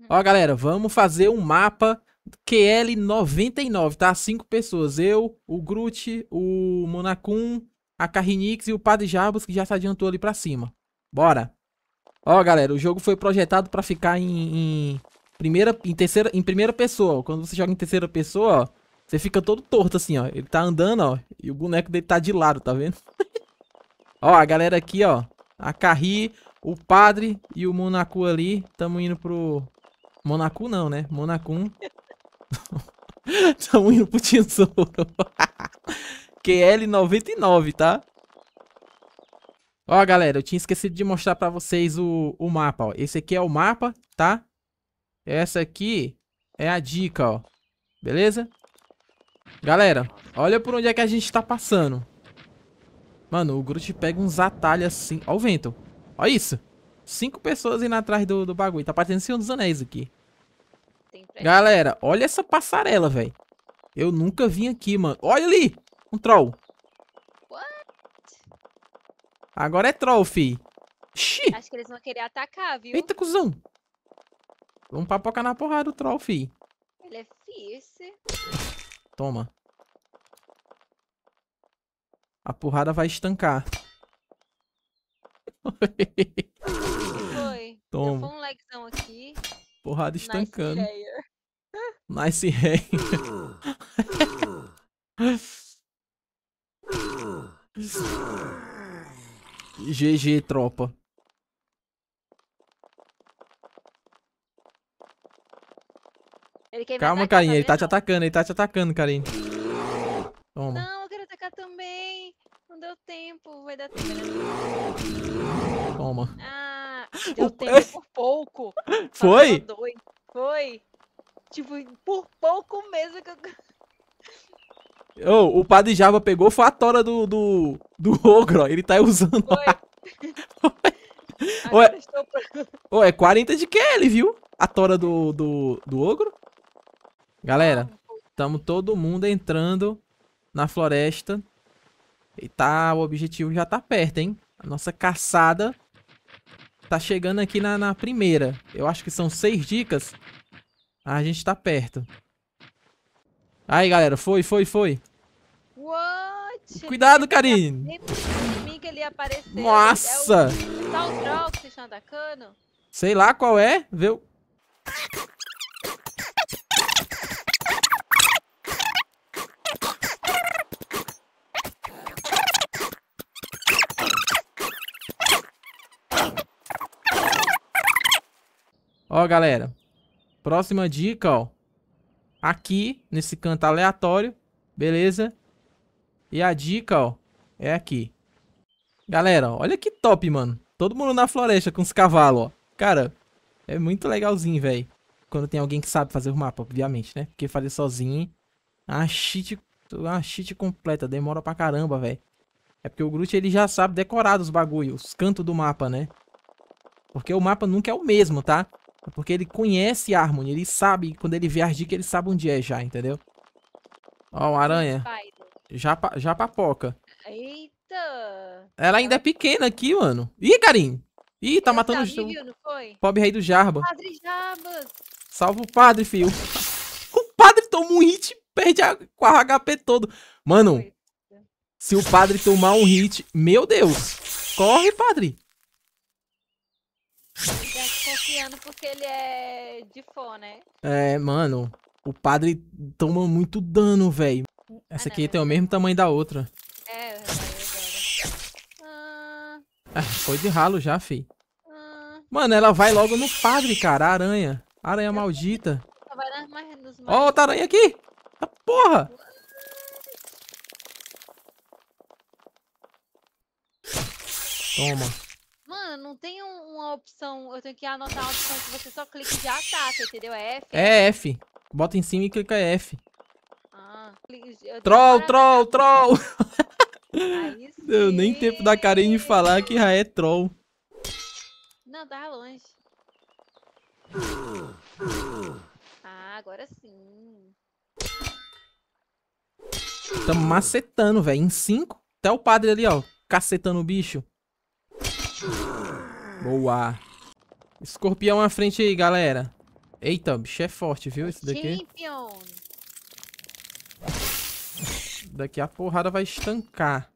Uhum. Ó, galera, vamos fazer um mapa QL99, tá? Cinco pessoas. Eu, o Groot, o Monacum, a Carrinix e o Padre Jabos, que já se adiantou ali pra cima. Bora! Ó, galera, o jogo foi projetado pra ficar em, em primeira, em, terceira, em primeira pessoa. Quando você joga em terceira pessoa, ó, você fica todo torto assim, ó. Ele tá andando, ó, e o boneco dele tá de lado, tá vendo? ó, a galera aqui, ó. A Carri, o Padre e o Monaco ali. Tamo indo pro, Monaco não, né? Monaco. Tamo indo pro tesouro. QL99, tá? Ó, galera, eu tinha esquecido de mostrar pra vocês o, o mapa, ó. Esse aqui é o mapa, tá? Essa aqui é a dica, ó. Beleza? Galera, olha por onde é que a gente tá passando. Mano, o Groot pega uns atalhos assim. Ó o vento. Ó isso. Cinco pessoas indo atrás do, do bagulho. Tá parecendo Senhor dos Anéis aqui. Galera, olha essa passarela, velho. Eu nunca vim aqui, mano. Olha ali! Um troll. What? Agora é troll, fi. Acho que eles vão querer atacar, viu? Eita, cuzão. Vamos papocar na porrada o troll, fi. Ele é fierce. Toma. A porrada vai estancar. Foi. Toma. Deu um lagzão aqui. Porrada estancando. Nice Nice, se GG, tropa. Calma, Carinha. Ele tá te atacando, ele tá te atacando, Carinha. Toma. Não, eu quero atacar também. Não deu tempo. Vai dar tempo. Toma. Ah, deu o... tempo por pouco. Foi? Foi? Tipo, por pouco mesmo que eu. Oh, o padre Java pegou foi a tora do, do, do ogro, ó. Ele tá usando. Foi. Ué, estou... é 40 de KL, viu? A tora do, do, do ogro. Galera, estamos todo mundo entrando na floresta. E tá, o objetivo já tá perto, hein? A nossa caçada tá chegando aqui na, na primeira. Eu acho que são seis dicas. A gente tá perto. Aí, galera. Foi, foi, foi. What? Cuidado, Karine. Nossa! É o... Tá Sei lá qual é. Vê o... Ó, galera. Próxima dica, ó. Aqui, nesse canto aleatório. Beleza? E a dica, ó, é aqui. Galera, olha que top, mano. Todo mundo na floresta com os cavalos, ó. Cara, é muito legalzinho, velho. Quando tem alguém que sabe fazer o mapa, obviamente, né? Porque fazer sozinho... Ah, cheat... Ah, cheat completa. Demora pra caramba, velho. É porque o Groot, ele já sabe decorar os bagulhos. Os cantos do mapa, né? Porque o mapa nunca é o mesmo, tá? Porque ele conhece a Harmony, ele sabe, quando ele vê as dicas, ele sabe onde é já, entendeu? Ó, uma aranha. Já, já papoca. Eita! Ela ainda é pequena aqui, mano. Ih, Karim! Ih, tá Eita, matando os... Pobre rei do Jarba. Padre Salva o padre, filho. o padre toma um hit, perde a, com a HP todo. Mano, se o padre tomar um hit... Meu Deus! Corre, padre! italiano porque ele é de fó, né? É, mano. O padre toma muito dano, velho. Ah, Essa ah, aqui não. É tem o mesmo tamanho da outra. É, é eu é ah. ah, Foi de ralo já, fi. Ah. Mano, ela vai logo no padre, cara. A aranha. A aranha eu maldita. Ó, outra aranha aqui. A ah, porra. Toma não tem uma opção. Eu tenho que anotar uma opção que você só clica e já você entendeu? É F. É F. Bota em cima e clica F. Ah, troll, troll, troll! Deu nem tempo da Karine falar que já é troll. Não, tá longe. Ah, agora sim. Tamo macetando, velho. Em 5. Até o padre ali, ó. Cacetando o bicho. Boa. Escorpião à frente aí, galera. Eita, bicho é forte, viu? Esse daqui. Champion. Daqui a porrada vai estancar.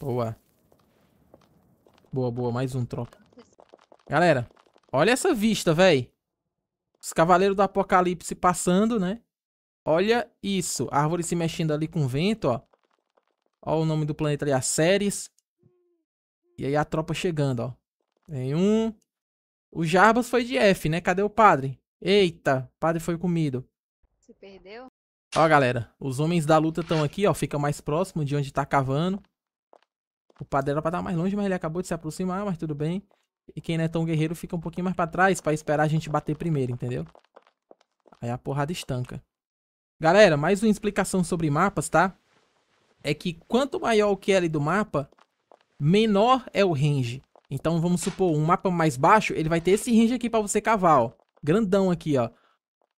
Boa. Boa, boa. Mais um troco. Galera, olha essa vista, véi. Os Cavaleiros do Apocalipse passando, né? Olha isso. Árvore se mexendo ali com vento, ó. Ó o nome do planeta ali, Ceres. E aí a tropa chegando, ó. Tem um. O Jarbas foi de F, né? Cadê o padre? Eita, o padre foi comido. Se perdeu? Ó, galera, os homens da luta estão aqui, ó. Fica mais próximo de onde tá cavando. O padre era pra estar mais longe, mas ele acabou de se aproximar, mas tudo bem. E quem não é tão guerreiro fica um pouquinho mais pra trás pra esperar a gente bater primeiro, entendeu? Aí a porrada estanca. Galera, mais uma explicação sobre mapas, tá? É que quanto maior o QL do mapa, menor é o range. Então vamos supor, um mapa mais baixo, ele vai ter esse range aqui para você cavar, ó. Grandão aqui, ó.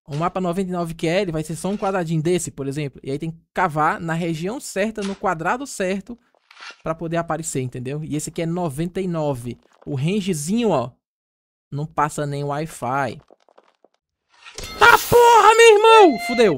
Um mapa 99QL vai ser só um quadradinho desse, por exemplo. E aí tem que cavar na região certa, no quadrado certo, para poder aparecer, entendeu? E esse aqui é 99. O rangezinho, ó, não passa nem Wi-Fi. Tá porra, meu irmão! Fudeu.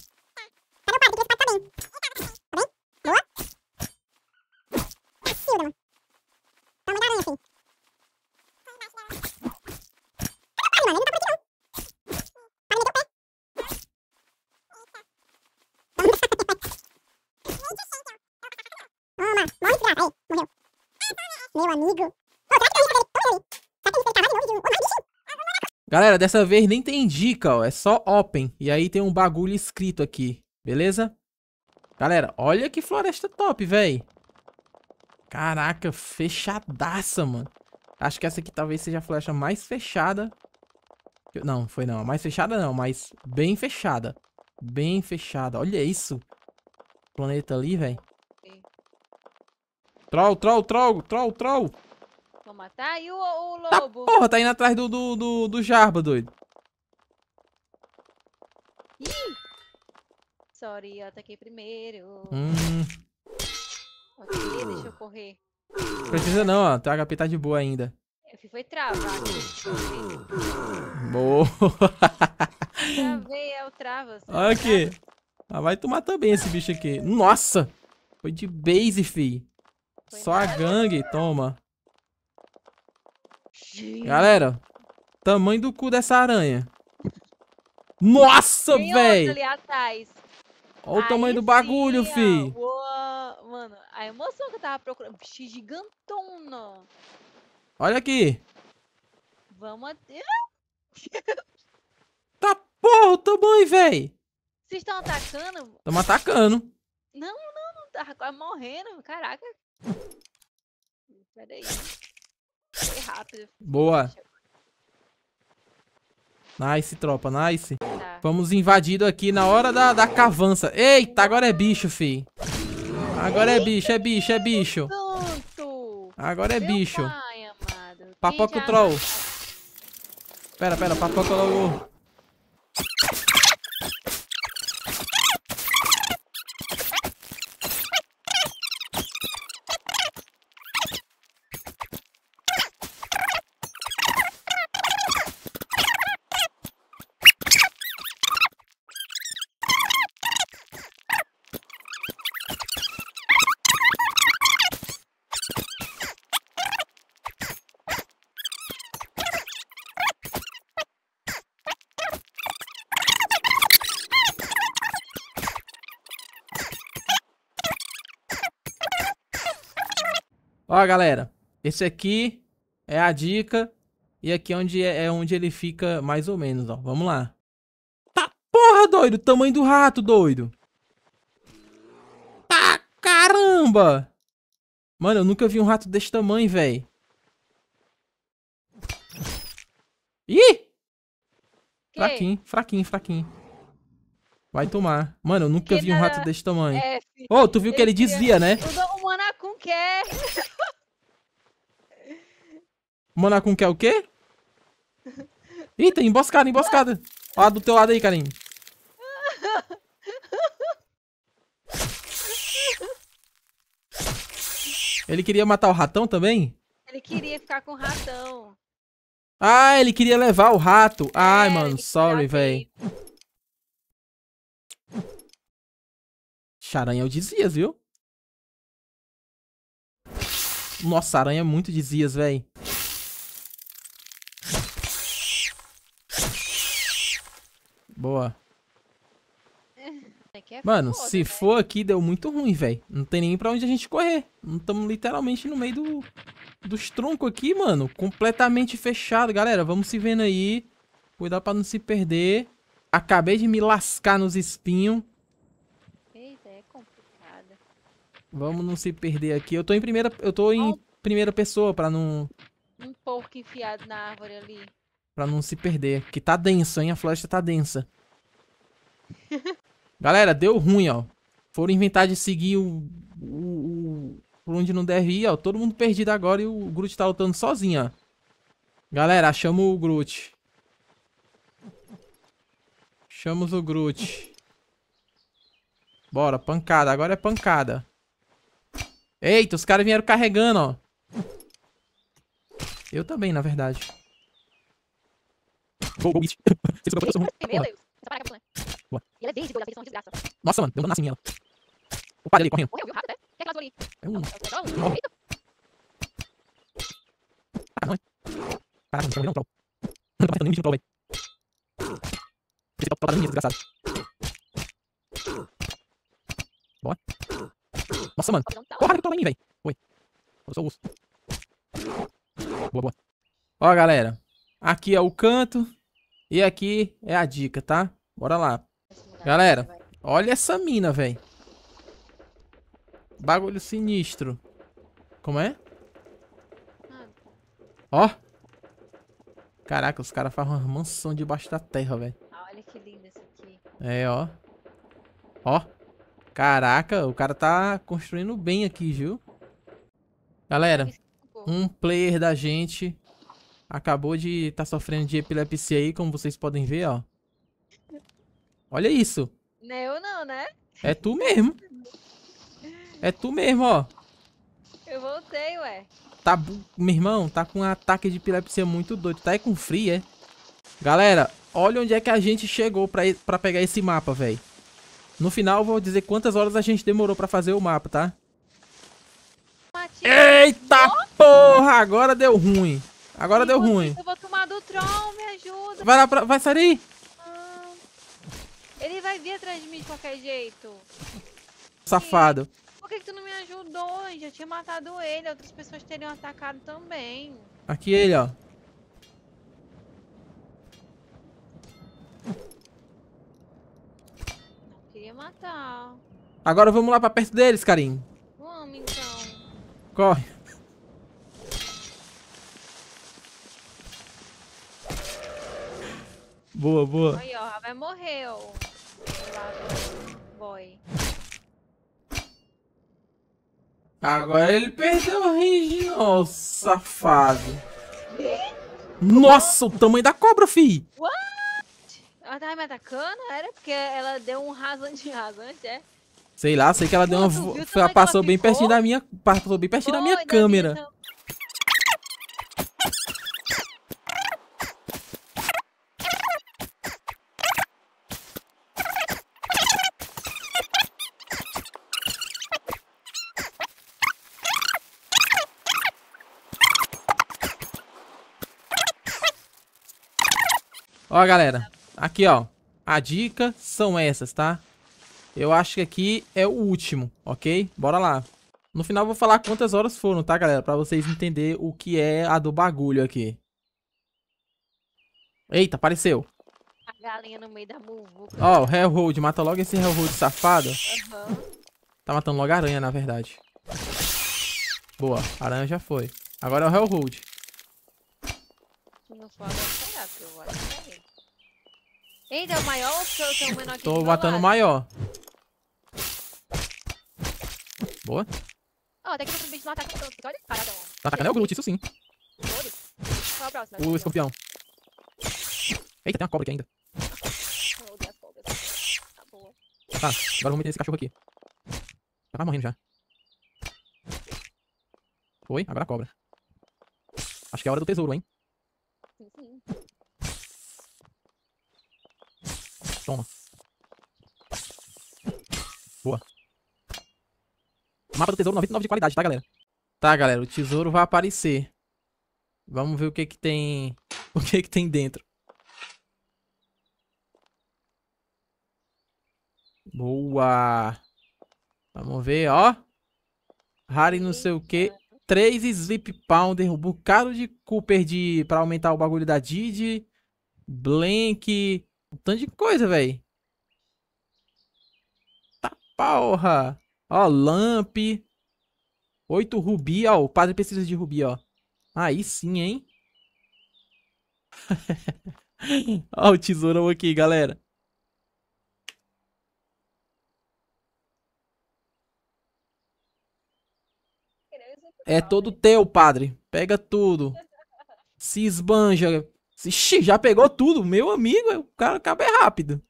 Galera, dessa vez nem tem dica, ó. É só open. E aí tem um bagulho escrito aqui, beleza? Galera, olha que floresta top, velho. Caraca, fechadaça, mano. Acho que essa aqui talvez seja a floresta mais fechada. Não, foi não. Mais fechada não, mas bem fechada. Bem fechada. Olha isso. Planeta ali, velho. Troll, troll, troll, troll, troll tá E o, o tá, lobo? Tá, porra, tá indo atrás do, do, do, do Jarba, doido. Ih! Sorry, eu ataquei primeiro. Hum. Ok, deixa eu correr. Precisa não, ó. Teu HP tá de boa ainda. Eu fui travar Boa! Travei, é o trava. Olha aqui. Ah, vai tomar também esse bicho aqui. Nossa! Foi de base, fi. Só nada. a gangue, toma. Gente. Galera, tamanho do cu dessa aranha. Nossa, velho! Olha o tamanho do bagulho, fi. Ó, mano, a emoção que eu tava procurando. Vixe, gigantona. Olha aqui. Vamos até... tá porra o tamanho, velho. Vocês estão atacando? Tamo atacando. Não, não, não. Tava tá. quase tá morrendo. Caraca. Peraí. Foi rápido. Boa. Nice, tropa, nice. Tá. Vamos invadido aqui na hora da, da cavança. Eita, agora é bicho, fi. Agora é bicho, é bicho, é bicho. Agora é bicho. Papoca o troll. Pera, pera, papoca logo. Ó, galera, esse aqui é a dica e aqui é onde é, é onde ele fica mais ou menos, ó. Vamos lá. Tá porra, doido, tamanho do rato, doido. Tá caramba. Mano, eu nunca vi um rato desse tamanho, velho. Ih! Que? Fraquinho, fraquinho, fraquinho. Vai tomar. Mano, eu nunca que vi um rato desse tamanho. Ô, oh, tu viu que ele desvia, né? O humano quer. Monacum quer o quê? tem emboscada, emboscada. Lá do teu lado aí, Karim. Ele queria matar o ratão também? Ele queria ficar com o ratão. Ah, ele queria levar o rato. É, Ai, é, mano, sorry, velho. Charanha, é o Dizias, viu? Nossa, aranha é muito Dizias, velho. Boa. É é mano, se né? for aqui, deu muito ruim, velho. Não tem nem pra onde a gente correr. estamos literalmente no meio do, dos troncos aqui, mano. Completamente fechado. Galera, vamos se vendo aí. Cuidar pra não se perder. Acabei de me lascar nos espinhos. Eita, é complicado. Vamos não se perder aqui. Eu tô em primeira, eu tô em primeira pessoa pra não... Um porco enfiado na árvore ali. Pra não se perder. Que tá denso, hein? A floresta tá densa. Galera, deu ruim, ó. Foram inventar de seguir o, o, o... Por onde não deve ir, ó. Todo mundo perdido agora e o Groot tá lutando sozinho, ó. Galera, achamos o Groot. Achamos o Groot. Bora, pancada. Agora é pancada. Eita, os caras vieram carregando, ó. Eu também, na verdade. Vou, vou, Meu Deus. Essa paraca é né? E ela é desde bolha, eles são é desgraça. Nossa, mano, deu um dano assim nela. O padre ali, correndo. Morreu, viu? Rápido, né? Quem é aquela ali? É um... Não, Ah, não, é? Caraca, não, não, troll. Não tá matando Não. bicho no troll, velho. Não. troll tá dando minha, desgraçado. Boa. Nossa, mano. Porra, tá. que troll em mim, velho. Foi. Eu sou o urso. Boa, boa. Ó, galera. Aqui é o canto. E aqui é a dica, tá? Bora lá. Galera, olha essa mina, velho. Bagulho sinistro. Como é? Ó. Caraca, os caras fazem uma mansão debaixo da terra, velho. Olha que lindo isso aqui. É, ó. Ó. Caraca, o cara tá construindo bem aqui, viu? Galera, é um player da gente acabou de estar tá sofrendo de epilepsia aí, como vocês podem ver, ó. Olha isso. Não é eu não, né? É tu mesmo. É tu mesmo, ó. Eu voltei, ué. Tá, meu irmão, tá com um ataque de epilepsia muito doido. Tá aí com frio, é? Galera, olha onde é que a gente chegou pra, pra pegar esse mapa, velho. No final eu vou dizer quantas horas a gente demorou pra fazer o mapa, tá? Eita oh! porra, agora deu ruim. Agora deu ruim. Isso, eu vou tomar do Tron, me ajuda. Vai lá pra... Vai sair Ah, ele vai vir atrás de mim de qualquer jeito. Safado. Por que, que tu não me ajudou? Eu já tinha matado ele, outras pessoas teriam atacado também. Aqui ele, ó. Queria matar. Agora vamos lá pra perto deles, carinho. Vamos então. Corre. Boa, boa. Aí, ó, vai morrer, morreu. Boy. Agora ele perdeu o range, não, safado. Nossa, o tamanho da cobra, fi! What? Ela tava me atacando? Era porque ela deu um rasante rasante, é? Sei lá, sei que ela deu uma. Ela passou bem pertinho da minha. Passou bem pertinho Foi, da minha câmera. Da então. minha Ó, galera. Aqui, ó. A dica são essas, tá? Eu acho que aqui é o último, ok? Bora lá. No final eu vou falar quantas horas foram, tá, galera? Pra vocês entenderem o que é a do bagulho aqui. Eita, apareceu. A galinha no meio da muvuca. Ó, o Hellhold. Mata logo esse Hellhold safado. Uhum. Tá matando logo a aranha, na verdade. Boa, a aranha já foi. Agora é o Hellhold. Não foi agora, é será que eu Eita, é o maior ou o seu menor aqui? Tô matando o maior. Boa. Ó, oh, até que o bicho não ataca tanto. Olha que parada, mano. Tá atacando é o glute, isso sim. Todos? Qual é o próximo? O escorpião. Eita, tem uma cobra aqui ainda. Eu odeio as cobras. Tá Tá, agora eu vou meter esse cachorro aqui. Já tá morrendo já. Foi, agora a cobra. Acho que é a hora do tesouro, hein? Sim, sim. Toma. Boa. Mapa do tesouro 99 de qualidade, tá, galera? Tá, galera, o tesouro vai aparecer. Vamos ver o que que tem... O que que tem dentro. Boa! Vamos ver, ó. Harry não sei o que. Três Sleep Pounder, um bocado de Cooper de... pra aumentar o bagulho da Didi. Blank, um tanto de coisa, velho. Tá porra. Ó, Lamp. Oito rubi, ó. O padre precisa de rubi, ó. Aí sim, hein? ó o tesourão aqui, galera. É todo teu, padre. Pega tudo. Se esbanja. Ixi, já pegou tudo. Meu amigo, o cara acaba é rápido.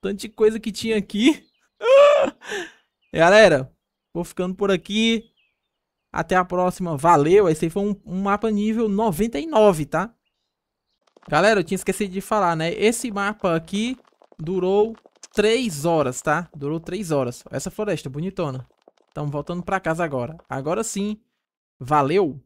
Tanto de coisa que tinha aqui. Galera, vou ficando por aqui. Até a próxima. Valeu. Esse aí foi um, um mapa nível 99, tá? Galera, eu tinha esquecido de falar, né? Esse mapa aqui durou 3 horas, tá? Durou 3 horas. Essa floresta, bonitona. Estamos voltando pra casa agora. Agora sim. Valeu!